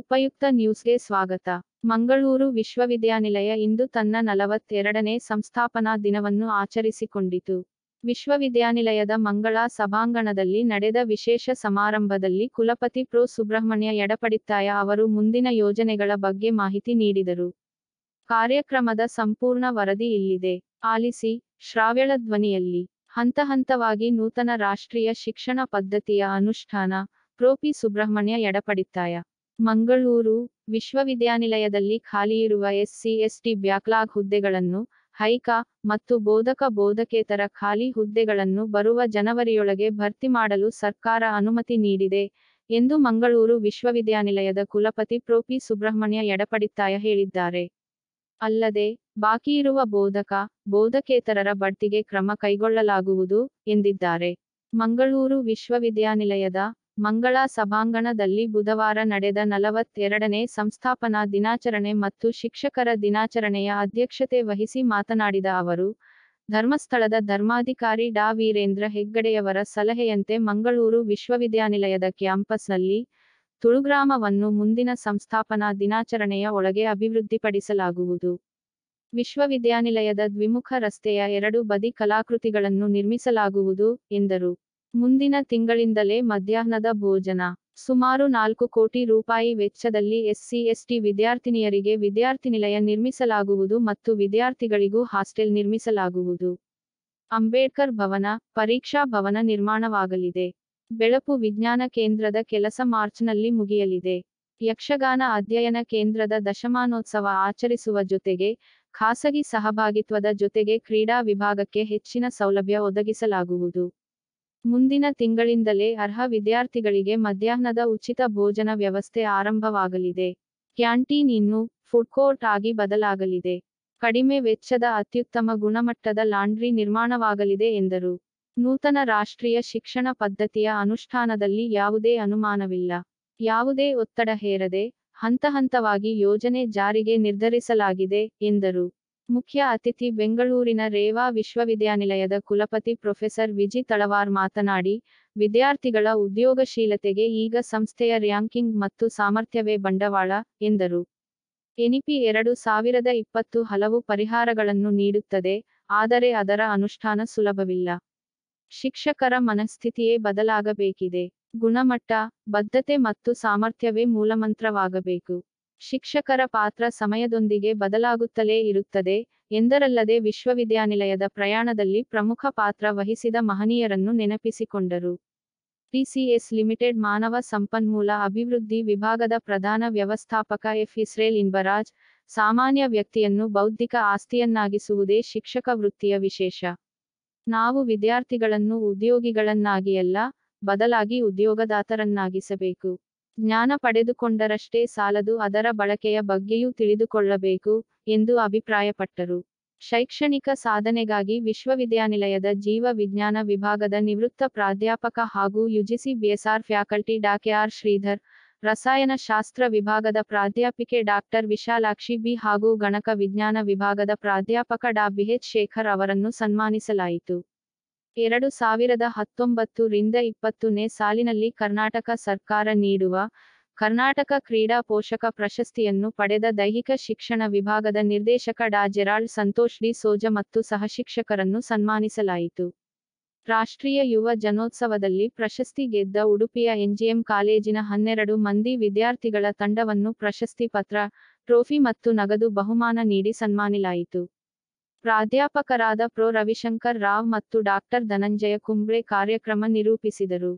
ಉಪಯುಕ್ತ ನ್ಯೂಸ್ಗೆ ಸ್ವಾಗತ ಮಂಗಳೂರು ವಿಶ್ವವಿದ್ಯಾನಿಲಯ ಇಂದು ತನ್ನ ನಲವತ್ತೆರಡನೇ ಸಂಸ್ಥಾಪನಾ ದಿನವನ್ನು ಆಚರಿಸಿಕೊಂಡಿತು ವಿಶ್ವವಿದ್ಯಾನಿಲಯದ ಮಂಗಳಾ ಸಭಾಂಗಣದಲ್ಲಿ ನಡೆದ ವಿಶೇಷ ಸಮಾರಂಭದಲ್ಲಿ ಕುಲಪತಿ ಪ್ರೊ ಸುಬ್ರಹ್ಮಣ್ಯ ಎಡಪಡಿತ್ತಾಯ ಅವರು ಮುಂದಿನ ಯೋಜನೆಗಳ ಬಗ್ಗೆ ಮಾಹಿತಿ ನೀಡಿದರು ಕಾರ್ಯಕ್ರಮದ ಸಂಪೂರ್ಣ ವರದಿ ಇಲ್ಲಿದೆ ಆಲಿಸಿ ಶ್ರಾವ್ಯಳ ಧ್ವನಿಯಲ್ಲಿ ಹಂತ ಹಂತವಾಗಿ ನೂತನ ರಾಷ್ಟ್ರೀಯ ಶಿಕ್ಷಣ ಪದ್ಧತಿಯ ಅನುಷ್ಠಾನ ಪ್ರೊಪಿ ಸುಬ್ರಹ್ಮಣ್ಯ ಎಡಪಡಿತ್ತಾಯ ಮಂಗಳೂರು ವಿಶ್ವವಿದ್ಯಾನಿಲಯದಲ್ಲಿ ಖಾಲಿಯಿರುವ ಎಸ್ಸಿಎಸ್ಟಿ ಬ್ಯಾಕ್ಲಾಗ್ ಹುದ್ದೆಗಳನ್ನು ಹೈಕ ಮತ್ತು ಬೋಧಕ ಬೋಧಕೇತರ ಖಾಲಿ ಹುದ್ದೆಗಳನ್ನು ಬರುವ ಜನವರಿಯೊಳಗೆ ಭರ್ತಿ ಮಾಡಲು ಸರ್ಕಾರ ಅನುಮತಿ ನೀಡಿದೆ ಎಂದು ಮಂಗಳೂರು ವಿಶ್ವವಿದ್ಯಾನಿಲಯದ ಕುಲಪತಿ ಪ್ರೊ ಸುಬ್ರಹ್ಮಣ್ಯ ಎಡಪಡಿತ್ತಾಯ ಹೇಳಿದ್ದಾರೆ ಅಲ್ಲದೆ ಬಾಕಿ ಇರುವ ಬೋಧಕ ಬೋಧಕೇತರರ ಬಡ್ತಿಗೆ ಕ್ರಮ ಕೈಗೊಳ್ಳಲಾಗುವುದು ಎಂದಿದ್ದಾರೆ ಮಂಗಳೂರು ವಿಶ್ವವಿದ್ಯಾನಿಲಯದ ಮಂಗಳ ಸಭಾಂಗಣದಲ್ಲಿ ಬುಧವಾರ ನಡೆದ ನಲವತ್ತೆರಡನೇ ಸಂಸ್ಥಾಪನಾ ದಿನಾಚರಣೆ ಮತ್ತು ಶಿಕ್ಷಕರ ದಿನಾಚರಣೆಯ ಅಧ್ಯಕ್ಷತೆ ವಹಿಸಿ ಮಾತನಾಡಿದ ಅವರು ಧರ್ಮಸ್ಥಳದ ಧರ್ಮಾಧಿಕಾರಿ ಡಾ ವೀರೇಂದ್ರ ಹೆಗ್ಗಡೆಯವರ ಸಲಹೆಯಂತೆ ಮಂಗಳೂರು ವಿಶ್ವವಿದ್ಯಾನಿಲಯದ ಕ್ಯಾಂಪಸ್ನಲ್ಲಿ ತುಳುಗ್ರಾಮವನ್ನು ಮುಂದಿನ ಸಂಸ್ಥಾಪನಾ ದಿನಾಚರಣೆಯ ಒಳಗೆ ಅಭಿವೃದ್ಧಿಪಡಿಸಲಾಗುವುದು ವಿಶ್ವವಿದ್ಯಾನಿಲಯದ ದ್ವಿಮುಖ ರಸ್ತೆಯ ಎರಡು ಬದಿ ಕಲಾಕೃತಿಗಳನ್ನು ನಿರ್ಮಿಸಲಾಗುವುದು ಎಂದರು ಮುಂದಿನ ತಿಂಗಳಿಂದಲೇ ಮಧ್ಯಾಹ್ನದ ಭೋಜನ ಸುಮಾರು ನಾಲ್ಕು ಕೋಟಿ ರೂಪಾಯಿ ವೆಚ್ಚದಲ್ಲಿ ಎಸ್ಸಿಎಸ್ಟಿ ವಿದ್ಯಾರ್ಥಿನಿಯರಿಗೆ ವಿದ್ಯಾರ್ಥಿನಿಲಯ ನಿರ್ಮಿಸಲಾಗುವುದು ಮತ್ತು ವಿದ್ಯಾರ್ಥಿಗಳಿಗೂ ಹಾಸ್ಟೆಲ್ ನಿರ್ಮಿಸಲಾಗುವುದು ಅಂಬೇಡ್ಕರ್ ಭವನ ಪರೀಕ್ಷಾ ಭವನ ನಿರ್ಮಾಣವಾಗಲಿದೆ ಬೆಳಪು ವಿಜ್ಞಾನ ಕೇಂದ್ರದ ಕೆಲಸ ಮಾರ್ಚ್ನಲ್ಲಿ ಮುಗಿಯಲಿದೆ ಯಕ್ಷಗಾನ ಅಧ್ಯಯನ ಕೇಂದ್ರದ ದಶಮಾನೋತ್ಸವ ಆಚರಿಸುವ ಜೊತೆಗೆ ಖಾಸಗಿ ಸಹಭಾಗಿತ್ವದ ಜೊತೆಗೆ ಕ್ರೀಡಾ ವಿಭಾಗಕ್ಕೆ ಹೆಚ್ಚಿನ ಸೌಲಭ್ಯ ಒದಗಿಸಲಾಗುವುದು ಮುಂದಿನ ತಿಂಗಳಿಂದಲೇ ಅರ್ಹ ವಿದ್ಯಾರ್ಥಿಗಳಿಗೆ ಮಧ್ಯಾಹ್ನದ ಉಚಿತ ಭೋಜನ ವ್ಯವಸ್ಥೆ ಆರಂಭವಾಗಲಿದೆ ಕ್ಯಾಂಟೀನ್ ಇನ್ನು ಫುಡ್ ಕೋರ್ಟ್ ಆಗಿ ಬದಲಾಗಲಿದೆ ಕಡಿಮೆ ವೆಚ್ಚದ ಅತ್ಯುತ್ತಮ ಗುಣಮಟ್ಟದ ಲಾಂಡ್ರಿ ನಿರ್ಮಾಣವಾಗಲಿದೆ ಎಂದರು ನೂತನ ರಾಷ್ಟ್ರೀಯ ಶಿಕ್ಷಣ ಪದ್ಧತಿಯ ಅನುಷ್ಠಾನದಲ್ಲಿ ಯಾವುದೇ ಅನುಮಾನವಿಲ್ಲ ಯಾವುದೇ ಒತ್ತಡ ಹೇರದೆ ಹಂತ ಹಂತವಾಗಿ ಯೋಜನೆ ಜಾರಿಗೆ ನಿರ್ಧರಿಸಲಾಗಿದೆ ಎಂದರು ಮುಖ್ಯ ಅತಿಥಿ ಬೆಂಗಳೂರಿನ ರೇವಾ ವಿಶ್ವವಿದ್ಯಾನಿಲಯದ ಕುಲಪತಿ ಪ್ರೊಫೆಸರ್ ವಿಜಿ ತಳವಾರ್ ಮಾತನಾಡಿ ವಿದ್ಯಾರ್ಥಿಗಳ ಉದ್ಯೋಗಶೀಲತೆಗೆ ಈಗ ಸಂಸ್ಥೆಯ ರ್ಯಾಂಕಿಂಗ್ ಮತ್ತು ಸಾಮರ್ಥ್ಯವೇ ಬಂಡವಾಳ ಎಂದರು ಎನಿಪಿ ಎರಡು ಸಾವಿರದ ಇಪ್ಪತ್ತು ಹಲವು ಪರಿಹಾರಗಳನ್ನು ನೀಡುತ್ತದೆ ಆದರೆ ಅದರ ಅನುಷ್ಠಾನ ಸುಲಭವಿಲ್ಲ ಶಿಕ್ಷಕರ ಮನಸ್ಥಿತಿಯೇ ಬದಲಾಗಬೇಕಿದೆ ಗುಣಮಟ್ಟ ಬದ್ಧತೆ ಮತ್ತು ಸಾಮರ್ಥ್ಯವೇ ಮೂಲಮಂತ್ರವಾಗಬೇಕು ಶಿಕ್ಷಕರ ಪಾತ್ರ ಸಮಯದೊಂದಿಗೆ ಬದಲಾಗುತ್ತಲೇ ಇರುತ್ತದೆ ಎಂದರಲ್ಲದೆ ವಿಶ್ವವಿದ್ಯಾನಿಲಯದ ಪ್ರಯಾಣದಲ್ಲಿ ಪ್ರಮುಖ ಪಾತ್ರ ವಹಿಸಿದ ಮಹನೀಯರನ್ನು ನೆನಪಿಸಿಕೊಂಡರು ಟಿಸಿಎಸ್ ಲಿಮಿಟೆಡ್ ಮಾನವ ಸಂಪನ್ಮೂಲ ಅಭಿವೃದ್ಧಿ ವಿಭಾಗದ ಪ್ರಧಾನ ವ್ಯವಸ್ಥಾಪಕ ಎಫ್ ಇಸ್ರೇಲ್ ಇನ್ಬರಾಜ್ ಸಾಮಾನ್ಯ ವ್ಯಕ್ತಿಯನ್ನು ಬೌದ್ಧಿಕ ಆಸ್ತಿಯನ್ನಾಗಿಸುವುದೇ ಶಿಕ್ಷಕ ವೃತ್ತಿಯ ವಿಶೇಷ ನಾವು ವಿದ್ಯಾರ್ಥಿಗಳನ್ನು ಉದ್ಯೋಗಿಗಳನ್ನಾಗಿಯಲ್ಲ ಬದಲಾಗಿ ಉದ್ಯೋಗದಾತರನ್ನಾಗಿಸಬೇಕು ಜ್ಞಾನ ಪಡೆದುಕೊಂಡರಷ್ಟೇ ಸಾಲದು ಅದರ ಬಳಕೆಯ ಬಗ್ಗೆಯೂ ತಿಳಿದುಕೊಳ್ಳಬೇಕು ಎಂದು ಅಭಿಪ್ರಾಯಪಟ್ಟರು ಶೈಕ್ಷಣಿಕ ಸಾಧನೆಗಾಗಿ ವಿಶ್ವವಿದ್ಯಾನಿಲಯದ ಜೀವ ವಿಜ್ಞಾನ ವಿಭಾಗದ ನಿವೃತ್ತ ಪ್ರಾಧ್ಯಾಪಕ ಹಾಗೂ ಯುಜಿಸಿ ಬಿಎಸ್ಆರ್ ಫ್ಯಾಕಲ್ಟಿ ಡಾ ಕೆಆರ್ ಶ್ರೀಧರ್ ರಸಾಯನಶಾಸ್ತ್ರ ವಿಭಾಗದ ಪ್ರಾಧ್ಯಾಪಿಕೆ ಡಾಕ್ಟರ್ ವಿಶಾಲಾಕ್ಷಿ ಬಿ ಹಾಗೂ ಗಣಕ ವಿಜ್ಞಾನ ವಿಭಾಗದ ಪ್ರಾಧ್ಯಾಪಕ ಡಾ ಬಿಹೆಚ್ ಶೇಖರ್ ಅವರನ್ನು ಸನ್ಮಾನಿಸಲಾಯಿತು ಎರಡು ಸಾವಿರದ ಹತ್ತೊಂಬತ್ತು ರಿಂದ ಇಪ್ಪತ್ತನೇ ಸಾಲಿನಲ್ಲಿ ಕರ್ನಾಟಕ ಸರ್ಕಾರ ನೀಡುವ ಕರ್ನಾಟಕ ಕ್ರೀಡಾ ಪೋಷಕ ಪ್ರಶಸ್ತಿಯನ್ನು ಪಡೆದ ದೈಹಿಕ ಶಿಕ್ಷಣ ವಿಭಾಗದ ನಿರ್ದೇಶಕ ಡಾ ಜೆರಾಲ್ಡ್ ಸಂತೋಷ್ ಡಿ ಸೋಜ ಮತ್ತು ಸಹಶಿಕ್ಷಕರನ್ನು ಸನ್ಮಾನಿಸಲಾಯಿತು ರಾಷ್ಟ್ರೀಯ ಯುವ ಜನೋತ್ಸವದಲ್ಲಿ ಪ್ರಶಸ್ತಿ ಗೆದ್ದ ಉಡುಪಿಯ ಎನ್ಜಿಎಂ ಕಾಲೇಜಿನ ಹನ್ನೆರಡು ಮಂದಿ ವಿದ್ಯಾರ್ಥಿಗಳ ತಂಡವನ್ನು ಪ್ರಶಸ್ತಿ ಪತ್ರ ಟ್ರೋಫಿ ಮತ್ತು ನಗದು ಬಹುಮಾನ ನೀಡಿ ಸನ್ಮಾನಿಲಾಯಿತು ಪ್ರಾಧ್ಯಾಪಕರಾದ ಪ್ರೊ ರವಿಶಂಕರ್ ರಾವ್ ಮತ್ತು ಡಾಕ್ಟರ್ ಧನಂಜಯ ಕುಂಬ್ರೆ ಕಾರ್ಯಕ್ರಮ ನಿರೂಪಿಸಿದರು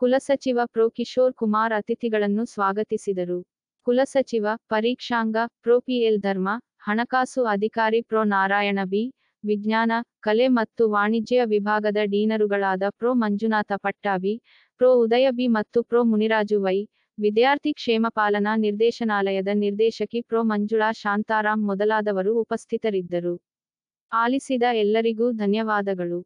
ಕುಲಸಚಿವ ಪ್ರೊ ಕಿಶೋರ್ ಕುಮಾರ್ ಅತಿಥಿಗಳನ್ನು ಸ್ವಾಗತಿಸಿದರು ಕುಲಸಚಿವ ಪರೀಕ್ಷಾಂಗ ಪ್ರೊ ಪಿಎಲ್ ಧರ್ಮ ಹಣಕಾಸು ಅಧಿಕಾರಿ ಪ್ರೊ ನಾರಾಯಣ ಬಿ ವಿಜ್ಞಾನ ಕಲೆ ಮತ್ತು ವಾಣಿಜ್ಯ ವಿಭಾಗದ ಡೀನರುಗಳಾದ ಪ್ರೊ ಮಂಜುನಾಥ ಪಟ್ಟಾಭಿ ಪ್ರೊ ಉದಯ ಬಿ ಮತ್ತು ಪ್ರೊ ಮುನಿರಾಜು ವೈ ವಿದ್ಯಾರ್ಥಿ ಕ್ಷೇಮ ಪಾಲನಾ ನಿರ್ದೇಶನಾಲಯದ ನಿರ್ದೇಶಕಿ ಪ್ರೊ ಮಂಜುಳಾ ಶಾಂತಾರಾಮ್ ಮೊದಲಾದವರು ಉಪಸ್ಥಿತರಿದ್ದರು ಆಲಿಸಿದ ಎಲ್ಲರಿಗೂ ಧನ್ಯವಾದಗಳು